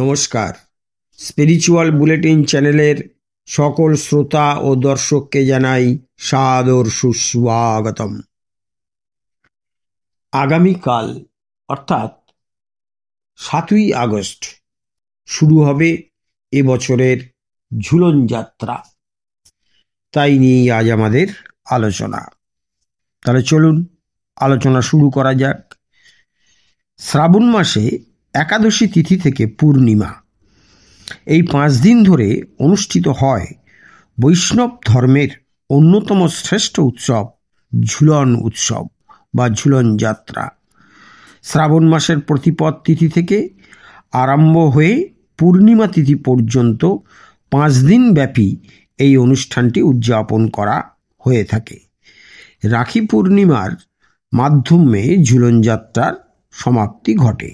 নমস্কার spiritual bulletin চ্যানেলের সকল শ্রোতা ও দর্শককে জানাই সাদর সুস্বাগতম আগামীকাল অর্থাৎ সাতই আগস্ট শুরু হবে এবছরের ঝুলন যাত্রা তাই নিয়েই আজ আমাদের আলোচনা তাহলে চলুন আলোচনা শুরু করা যাক শ্রাবণ মাসে একাদশী তিথি থেকে পূর্ণিমা এই পাঁচ দিন ধরে অনুষ্ঠিত হয় বৈষ্ণব ধর্মের অন্যতম শ্রেষ্ঠ উৎসব ঝুলন উৎসব বা ঝুলন যাত্রা শ্রাবণ মাসের প্রতিপদ তিথি থেকে আরম্ভ হয়ে পূর্ণিমা তিথি পর্যন্ত পাঁচ দিন ব্যাপী এই অনুষ্ঠানটি উদযাপন করা হয়ে থাকে রাখি পূর্ণিমার মাধ্যমে ঝুলনযাত্রার সমাপ্তি ঘটে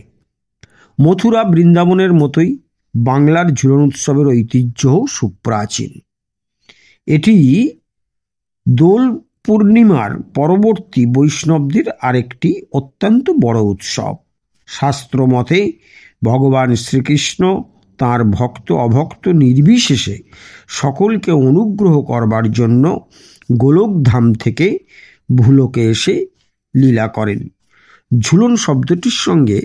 মথুরা বৃন্দাবনের মতোই বাংলার ঝুলন উৎসবের ঐতিহ্যও সুপ্রাচীন এটি দোল পূর্ণিমার পরবর্তী বৈষ্ণবদের আরেকটি অত্যন্ত বড় উৎসব শাস্ত্র মতে ভগবান শ্রীকৃষ্ণ তার ভক্ত অভক্ত নির্বিশেষে সকলকে অনুগ্রহ করবার জন্য গোলকধাম থেকে ভুলোকে এসে লীলা করেন ঝুলন শব্দটির সঙ্গে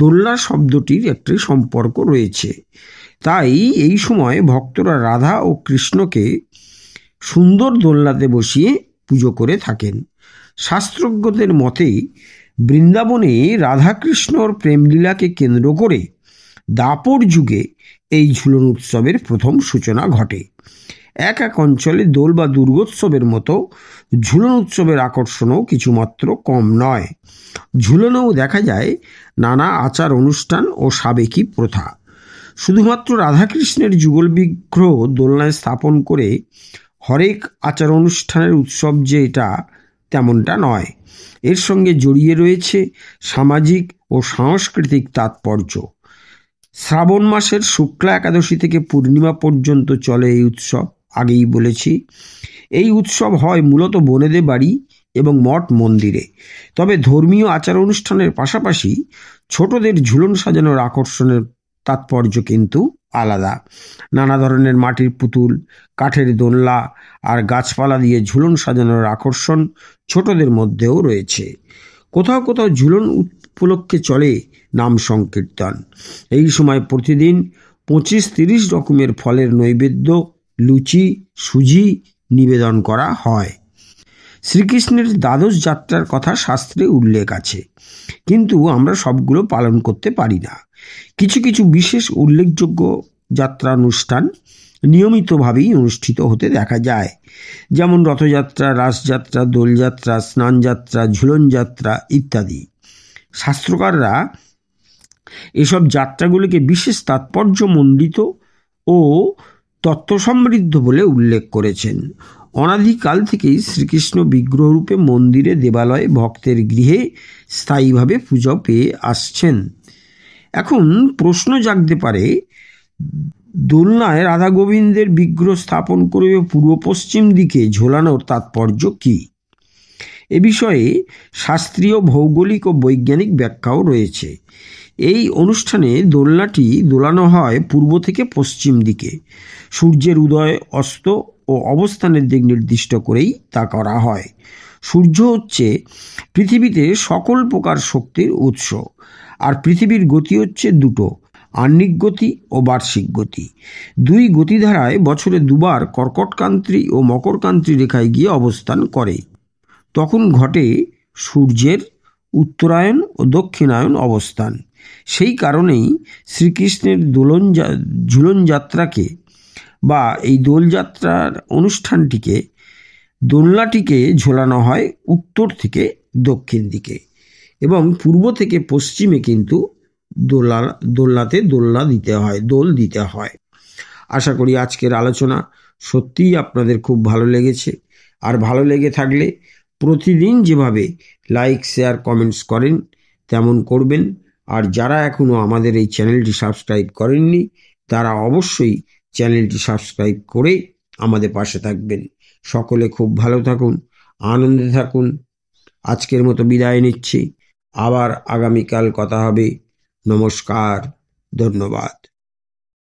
দোল্লা শব্দটির একটি সম্পর্ক রয়েছে তাই এই সময় ভক্তরা রাধা ও কৃষ্ণকে সুন্দর দোল্লাতে বসিয়ে পুজো করে থাকেন শাস্ত্রজ্ঞদের মতে বৃন্দাবনে রাধাকৃষ্ণর প্রেমলীলাকে কেন্দ্র করে দাপর যুগে এই ঝুলন উৎসবের প্রথম সূচনা ঘটে এক এক অঞ্চলে দোল বা দুর্গোৎসবের মতো ঝুলন উৎসবের আকর্ষণও কিছুমাত্র কম নয় ঝুলনেও দেখা যায় নানা আচার অনুষ্ঠান ও সাবেকি প্রথা শুধুমাত্র রাধাকৃষ্ণের যুগলবিগ্রহ দোলনায় স্থাপন করে হরেক আচার অনুষ্ঠানের উৎসব যে এটা তেমনটা নয় এর সঙ্গে জড়িয়ে রয়েছে সামাজিক ও সাংস্কৃতিক তাৎপর্য শ্রাবণ মাসের শুক্লা একাদশী থেকে পূর্ণিমা পর্যন্ত চলে এই উৎসব আগেই বলেছি এই উৎসব হয় মূলত বনেদের বাড়ি এবং মঠ মন্দিরে তবে ধর্মীয় আচার অনুষ্ঠানের পাশাপাশি ছোটদের ঝুলন সাজানোর আকর্ষণের তাৎপর্য কিন্তু আলাদা নানা ধরনের মাটির পুতুল কাঠের দোলনা আর গাছপালা দিয়ে ঝুলন সাজানোর আকর্ষণ ছোটদের মধ্যেও রয়েছে কোথাও কোথাও ঝুলন উপলক্ষে চলে নাম সংকীর্তন এই সময় প্রতিদিন পঁচিশ তিরিশ রকমের ফলের নৈবেদ্য লুচি সুজি নিবেদন করা হয় শ্রীকৃষ্ণের দ্বাদশ যাত্রার কথা শাস্ত্রে উল্লেখ আছে কিন্তু আমরা সবগুলো পালন করতে পারি না কিছু কিছু বিশেষ উল্লেখযোগ্য যাত্রা অনুষ্ঠান নিয়মিতভাবেই অনুষ্ঠিত হতে দেখা যায় যেমন রথযাত্রা রাসযাত্রা দোলযাত্রা স্নানযাত্রা ঝুলনযাত্রা ইত্যাদি শাস্ত্রকাররা এসব যাত্রাগুলিকে বিশেষ তাৎপর্যমণ্ডিত ও তত্ত্ব সমৃদ্ধ বলে উল্লেখ করেছেন অনাদিকাল থেকেই শ্রীকৃষ্ণ বিগ্রহরূপে মন্দিরে দেবালয়ে ভক্তের গৃহে স্থায়ীভাবে পুজো পেয়ে আসছেন এখন প্রশ্ন জাগতে পারে দোলনায় রাধা গোবিন্দের বিগ্রহ স্থাপন করে পূর্ব পশ্চিম দিকে ঝোলানোর তাৎপর্য কী এ বিষয়ে শাস্ত্রীয় ভৌগোলিক ও বৈজ্ঞানিক ব্যাখ্যাও রয়েছে এই অনুষ্ঠানে দোলনাটি দোলানো হয় পূর্ব থেকে পশ্চিম দিকে সূর্যের উদয় অস্ত ও অবস্থানের দিক নির্দিষ্ট করেই তা করা হয় সূর্য হচ্ছে পৃথিবীতে সকল প্রকার শক্তির উৎস আর পৃথিবীর গতি হচ্ছে দুটো আহ্নিক গতি ও বার্ষিক গতি দুই গতিধারায় বছরে দুবার কর্কটকান্ত্রী ও মকরকান্ত্রী রেখায় গিয়ে অবস্থান করে তখন ঘটে সূর্যের উত্তরায়ণ ও দক্ষিণায়ন অবস্থান সেই কারণেই শ্রীকৃষ্ণের দোলন ঝুলন যাত্রাকে বা এই দোলযাত্রার অনুষ্ঠানটিকে দোলনাটিকে ঝোলানো হয় উত্তর থেকে দক্ষিণ দিকে এবং পূর্ব থেকে পশ্চিমে কিন্তু দোলা দোলনাতে দোলনা দিতে হয় দোল দিতে হয় আশা করি আজকের আলোচনা সত্যিই আপনাদের খুব ভালো লেগেছে আর ভালো লেগে থাকলে প্রতিদিন যেভাবে লাইক শেয়ার কমেন্টস করেন তেমন করবেন আর যারা এখনও আমাদের এই চ্যানেলটি সাবস্ক্রাইব করেননি তারা অবশ্যই চ্যানেলটি সাবস্ক্রাইব করে আমাদের পাশে থাকবেন সকলে খুব ভালো থাকুন আনন্দে থাকুন আজকের মতো বিদায় নিচ্ছি আবার আগামীকাল কথা হবে নমস্কার ধন্যবাদ